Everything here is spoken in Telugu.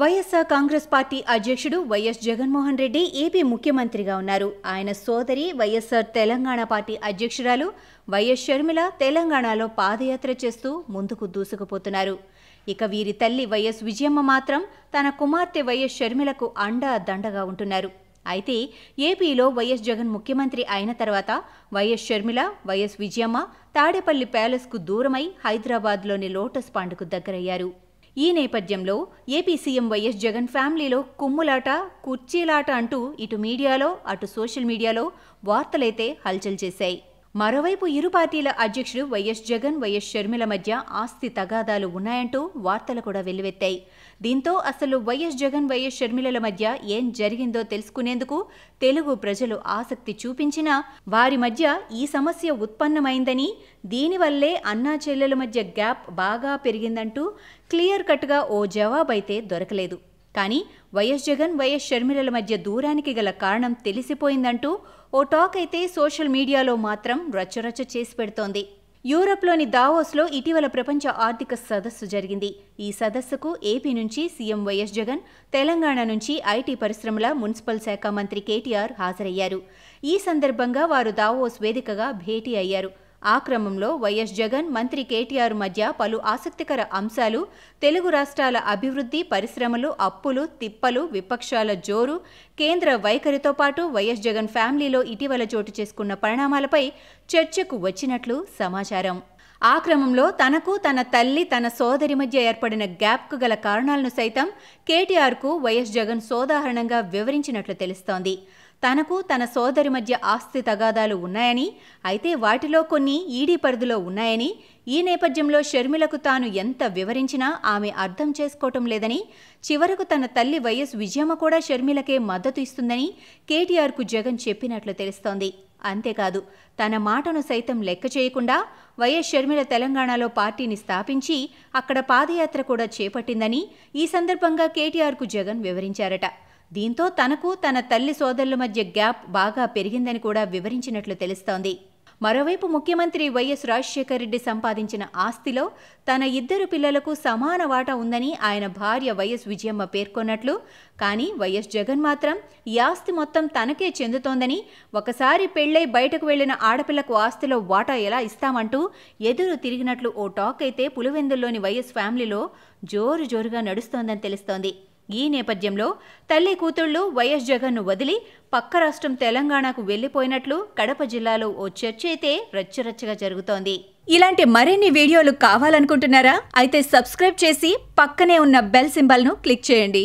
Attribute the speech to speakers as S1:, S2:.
S1: వైఎస్సార్ కాంగ్రెస్ పార్టీ అధ్యక్షుడు వైఎస్ జగన్మోహన్ రెడ్డి ఏపీ ముఖ్యమంత్రిగా ఉన్నారు ఆయన సోదరి వైఎస్సార్ తెలంగాణ పార్టీ అధ్యక్షురాలు వైఎస్ షర్మిల తెలంగాణలో పాదయాత్ర చేస్తూ ముందుకు దూసుకుపోతున్నారు ఇక వీరి తల్లి వైఎస్ విజయమ్మ మాత్రం తన కుమార్తె వైఎస్ షర్మిలకు అండా దండగా ఉంటున్నారు అయితే ఏపీలో వైఎస్ జగన్ ముఖ్యమంత్రి అయిన తర్వాత వైఎస్ షర్మిల వైఎస్ విజయమ్మ తాడేపల్లి ప్యాలెస్కు దూరమై హైదరాబాద్లోని లోటస్ పాండుకు దగ్గరయ్యారు ఈ నేపథ్యంలో ఏపీ సీఎం వైఎస్ జగన్ ఫ్యామిలీలో కుమ్ములాట కుర్చీలాట అంటూ ఇటు మీడియాలో అటు సోషల్ మీడియాలో వార్తలైతే హల్చల్ చేశాయి మరోవైపు ఇరు పార్టీల అధ్యక్షుడు వైఎస్ జగన్ వైఎస్ షర్మిల మధ్య ఆస్తి తగాదాలు ఉన్నాయంటూ వార్తలు కూడా వెల్లువెత్తాయి దీంతో అసలు వైఎస్ జగన్ వైఎస్ షర్మిలల మధ్య ఏం జరిగిందో తెలుసుకునేందుకు తెలుగు ప్రజలు ఆసక్తి చూపించినా వారి మధ్య ఈ సమస్య ఉత్పన్నమైందని దీనివల్లే అన్నా చెల్లెల మధ్య గ్యాప్ బాగా పెరిగిందంటూ క్లియర్ కట్గా ఓ జవాబైతే దొరకలేదు కానీ వైఎస్ జగన్ వైఎస్ షర్మిలల మధ్య దూరానికి గల కారణం తెలిసిపోయిందంటూ ఓ టాక్ అయితే సోషల్ మీడియాలో మాత్రం రచ్చరచ్చ చేసి పెడుతోంది యూరప్లోని దావోస్లో ఇటీవల ప్రపంచ ఆర్థిక సదస్సు జరిగింది ఈ సదస్సుకు ఏపీ నుంచి సీఎం వైఎస్ జగన్ తెలంగాణ నుంచి ఐటీ పరిశ్రమల మున్సిపల్ శాఖ మంత్రి కేటీఆర్ హాజరయ్యారు ఈ సందర్భంగా వారు దావోస్ వేదికగా భేటీ అయ్యారు ఆ క్రమంలో వైఎస్ జగన్ మంత్రి కేటీఆర్ మధ్య పలు ఆసక్తికర అంశాలు తెలుగు రాష్ట్రాల అభివృద్ధి పరిశ్రమలు అప్పులు తిప్పలు విపక్షాల జోరు కేంద్ర వైఖరితో పాటు వైఎస్ జగన్ ఫ్యామిలీలో ఇటీవల చోటు చేసుకున్న పరిణామాలపై చర్చకు వచ్చినట్లు సమాచారం ఆ క్రమంలో తనకు తన తల్లి తన సోదరి మధ్య ఏర్పడిన గ్యాప్కు గల కారణాలను సైతం కేటీఆర్కు వైఎస్ జగన్ సోదాహరణంగా వివరించినట్లు తెలుస్తోంది తనకు తన సోదరి మధ్య ఆస్తి తగాదాలు ఉన్నాయని అయితే వాటిలో కొన్ని ఈడీ పరిధిలో ఉన్నాయని ఈ నేపథ్యంలో షర్మిలకు తాను ఎంత వివరించినా ఆమె అర్థం చేసుకోవటం లేదని చివరకు తన తల్లి వైఎస్ విజయమ్మ కూడా షర్మిలకే మద్దతు ఇస్తుందని కేటీఆర్కు జగన్ చెప్పినట్లు తెలుస్తోంది అంతేకాదు తన మాటను సైతం లెక్క చేయకుండా వైఎస్ షర్మిల తెలంగాణలో పార్టీని స్థాపించి అక్కడ పాదయాత్ర కూడా చేపట్టిందని ఈ సందర్భంగా కేటీఆర్కు జగన్ వివరించారట దీంతో తనకు తన తల్లి సోదరుల మధ్య గ్యాప్ బాగా పెరిగిందని కూడా వివరించినట్లు తెలుస్తోంది మరోవైపు ముఖ్యమంత్రి వైఎస్ రాజశేఖర రెడ్డి సంపాదించిన ఆస్తిలో తన ఇద్దరు పిల్లలకు సమాన వాటా ఉందని ఆయన భార్య వైఎస్ విజయమ్మ పేర్కొన్నట్లు కానీ వైఎస్ జగన్ మాత్రం ఈ ఆస్తి మొత్తం తనకే చెందుతోందని ఒకసారి పెళ్లై బయటకు వెళ్లిన ఆడపిల్లకు ఆస్తిలో వాటా ఎలా ఇస్తామంటూ ఎదురు తిరిగినట్లు ఓ టాక్ అయితే పులివెందుల్లోని వైఎస్ ఫ్యామిలీలో జోరు జోరుగా నడుస్తోందని తెలుస్తోంది ఈ నేపథ్యంలో తల్లి కూతుళ్లు వైఎస్ జగన్ను వదిలి పక్క రాష్ట్రం తెలంగాణకు వెళ్లిపోయినట్లు కడప జిల్లాలో ఓ చర్చ అయితే రచ్చరచ్చగా జరుగుతోంది ఇలాంటి మరిన్ని వీడియోలు కావాలనుకుంటున్నారా అయితే సబ్స్క్రైబ్ చేసి పక్కనే ఉన్న బెల్ సింబల్ను క్లిక్ చేయండి